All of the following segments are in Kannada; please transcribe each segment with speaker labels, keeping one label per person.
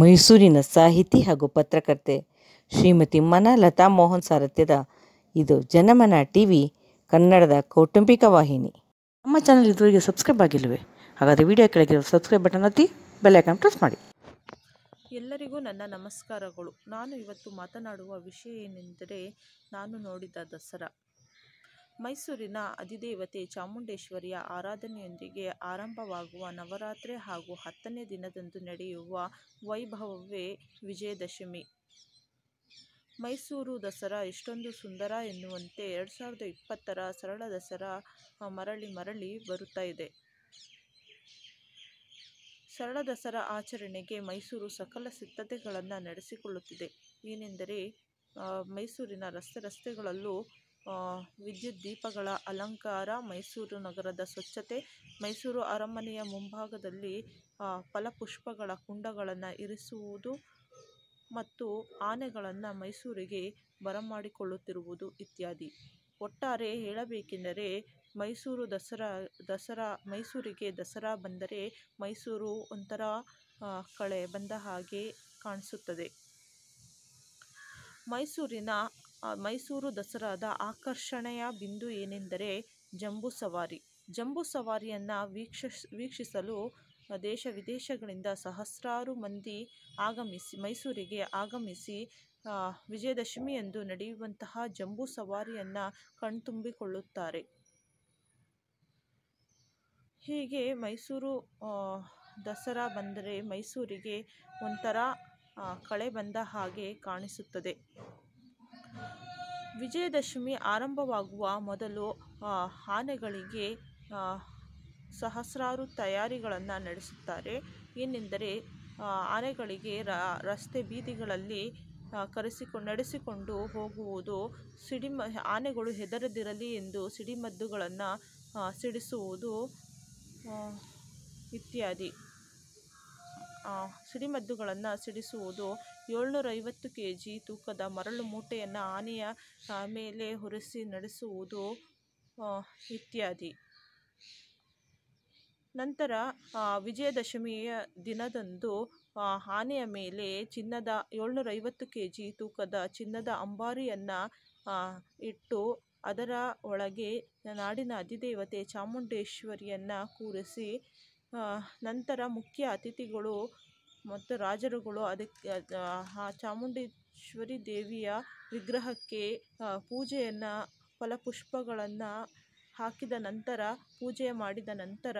Speaker 1: ಮೈಸೂರಿನ ಸಾಹಿತಿ ಹಾಗೂ ಪತ್ರಕರ್ತೆ ಶ್ರೀಮತಿ ಮನ ಲತಾ ಮೋಹನ್ ಸಾರಥ್ಯದ ಇದು ಜನಮನ ಟಿ ವಿ ಕನ್ನಡದ ಕೌಟುಂಬಿಕ ವಾಹಿನಿ ನಮ್ಮ ಚಾನಲ್ ಇದುವರೆಗೆ ಸಬ್ಸ್ಕ್ರೈಬ್ ಆಗಿಲ್ವೇ ಹಾಗಾದರೆ ವಿಡಿಯೋ ಕೆಳಗಿರುವ ಸಬ್ಸ್ಕ್ರೈಬ್ ಬಟನ್ ಒತ್ತಿ ಬೆಲ್ಲೈಕನ್ ಪ್ರೆಸ್ ಮಾಡಿ ಎಲ್ಲರಿಗೂ ನನ್ನ ನಮಸ್ಕಾರಗಳು ನಾನು ಇವತ್ತು ಮಾತನಾಡುವ ವಿಷಯ ಏನೆಂದರೆ ನಾನು ನೋಡಿದ ದಸರಾ ಮೈಸೂರಿನ ಅಧಿದೇವತೆ ಚಾಮುಂಡೇಶ್ವರಿಯ ಆರಾಧನೆಯೊಂದಿಗೆ ಆರಂಭವಾಗುವ ನವರಾತ್ರಿ ಹಾಗೂ ಹತ್ತನೇ ದಿನದಂದು ನಡೆಯುವ ವೈಭವವೇ ವಿಜಯದಶಮಿ ಮೈಸೂರು ದಸರಾ ಎಷ್ಟೊಂದು ಸುಂದರ ಎನ್ನುವಂತೆ ಎರಡು ಸಾವಿರದ ಇಪ್ಪತ್ತರ ಸರಳ ದಸರಾ ಮರಳಿ ಮರಳಿ ಬರುತ್ತಾ ಇದೆ ಸರಳ ದಸರಾ ಆಚರಣೆಗೆ ಮೈಸೂರು ಸಕಲ ಸಿದ್ಧತೆಗಳನ್ನು ನಡೆಸಿಕೊಳ್ಳುತ್ತಿದೆ ಏನೆಂದರೆ ಮೈಸೂರಿನ ರಸ್ತೆ ರಸ್ತೆಗಳಲ್ಲೂ ವಿದ್ಯುತ್ ದೀಪಗಳ ಅಲಂಕಾರ ಮೈಸೂರು ನಗರದ ಸ್ವಚ್ಛತೆ ಮೈಸೂರು ಅರಮನೆಯ ಮುಂಭಾಗದಲ್ಲಿ ಫಲಪುಷ್ಪಗಳ ಕುಂಡಗಳನ್ನು ಇರಿಸುವುದು ಮತ್ತು ಆನೆಗಳನ್ನು ಮೈಸೂರಿಗೆ ಬರಮಾಡಿಕೊಳ್ಳುತ್ತಿರುವುದು ಇತ್ಯಾದಿ ಒಟ್ಟಾರೆ ಹೇಳಬೇಕೆಂದರೆ ಮೈಸೂರು ದಸರಾ ದಸರಾ ಮೈಸೂರಿಗೆ ದಸರಾ ಬಂದರೆ ಮೈಸೂರು ಒಂಥರ ಕಳೆ ಬಂದ ಹಾಗೆ ಕಾಣಿಸುತ್ತದೆ ಮೈಸೂರಿನ ಮೈಸೂರು ದಸರಾದ ಆಕರ್ಷಣೆಯ ಬಿಂದು ಏನೆಂದರೆ ಜಂಬೂ ಸವಾರಿ ಜಂಬೂ ಸವಾರಿಯನ್ನು ವೀಕ್ಷ ವೀಕ್ಷಿಸಲು ದೇಶ ವಿದೇಶಗಳಿಂದ ಸಹಸ್ರಾರು ಮಂದಿ ಆಗಮಿಸಿ ಮೈಸೂರಿಗೆ ಆಗಮಿಸಿ ವಿಜಯದಶಮಿಯಂದು ನಡೆಯುವಂತಹ ಜಂಬೂ ಸವಾರಿಯನ್ನು ಕಣ್ತುಂಬಿಕೊಳ್ಳುತ್ತಾರೆ ಹೀಗೆ ಮೈಸೂರು ದಸರಾ ಬಂದರೆ ಮೈಸೂರಿಗೆ ಒಂಥರ ಕಳೆ ಬಂದ ಹಾಗೆ ಕಾಣಿಸುತ್ತದೆ ವಿಜಯದಶಮಿ ಆರಂಭವಾಗುವ ಮೊದಲು ಆನೆಗಳಿಗೆ ಸಹಸ್ರಾರು ತಯಾರಿಗಳನ್ನು ನಡೆಸುತ್ತಾರೆ ಏನೆಂದರೆ ಆನೆಗಳಿಗೆ ರಸ್ತೆ ಬೀದಿಗಳಲ್ಲಿ ಕರೆಸಿಕೊ ನಡೆಸಿಕೊಂಡು ಹೋಗುವುದು ಸಿಡಿಮ ಆನೆಗಳು ಹೆದರದಿರಲಿ ಎಂದು ಸಿಡಿಮದ್ದುಗಳನ್ನು ಸಿಡಿಸುವುದು ಇತ್ಯಾದಿ ಸಿಡಿಮದ್ದುಗಳನ್ನು ಸಿಡಿಸುವುದು ಏಳ್ನೂರೈವತ್ತು ಕೆ ಜಿ ತೂಕದ ಮರಳು ಮೂಟೆಯನ್ನು ಆನೆಯ ಮೇಲೆ ಹೊರಿಸಿ ನಡೆಸುವುದು ಇತ್ಯಾದಿ ನಂತರ ವಿಜಯದಶಮಿಯ ದಿನದಂದು ಆನೆಯ ಮೇಲೆ ಚಿನ್ನದ ಏಳ್ನೂರೈವತ್ತು ಕೆ ಜಿ ತೂಕದ ಚಿನ್ನದ ಅಂಬಾರಿಯನ್ನು ಇಟ್ಟು ಅದರ ಒಳಗೆ ನಾಡಿನ ಅಧಿದೇವತೆ ಚಾಮುಂಡೇಶ್ವರಿಯನ್ನು ಕೂರಿಸಿ ನಂತರ ಮುಖ್ಯ ಅತಿಥಿಗಳು ಮತ್ತು ರಾಜರುಗಳು ಅದಕ್ಕೆ ಆ ಚಾಮುಂಡೇಶ್ವರಿ ದೇವಿಯ ವಿಗ್ರಹಕ್ಕೆ ಪೂಜೆಯನ್ನು ಫಲಪುಷ್ಪಗಳನ್ನು ಹಾಕಿದ ನಂತರ ಪೂಜೆ ಮಾಡಿದ ನಂತರ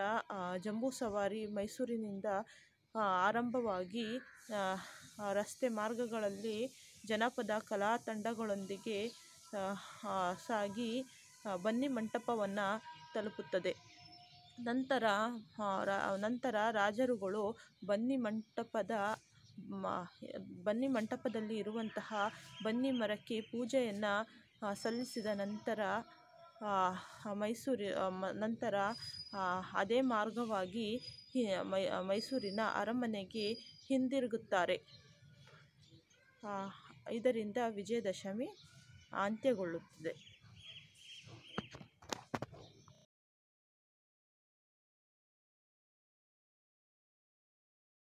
Speaker 1: ಜಂಬೂ ಸವಾರಿ ಮೈಸೂರಿನಿಂದ ಆರಂಭವಾಗಿ ರಸ್ತೆ ಮಾರ್ಗಗಳಲ್ಲಿ ಜನಪದ ಕಲಾ ತಂಡಗಳೊಂದಿಗೆ ಸಾಗಿ ಬನ್ನಿ ಮಂಟಪವನ್ನು ತಲುಪುತ್ತದೆ ನಂತರ ನಂತರ ರಾಜರುಗಳು ಬನ್ನಿ ಮಂಟಪದ ಬನ್ನಿ ಮಂಟಪದಲ್ಲಿ ಇರುವಂತಹ ಬನ್ನಿ ಮರಕ್ಕೆ ಪೂಜೆಯನ್ನು ಸಲ್ಲಿಸಿದ ನಂತರ ಮೈಸೂರು ನಂತರ ಅದೇ ಮಾರ್ಗವಾಗಿ ಮೈಸೂರಿನ ಅರಮನೆಗೆ ಹಿಂದಿರುಗುತ್ತಾರೆ ಇದರಿಂದ ವಿಜಯದಶಮಿ ಅಂತ್ಯಗೊಳ್ಳುತ್ತದೆ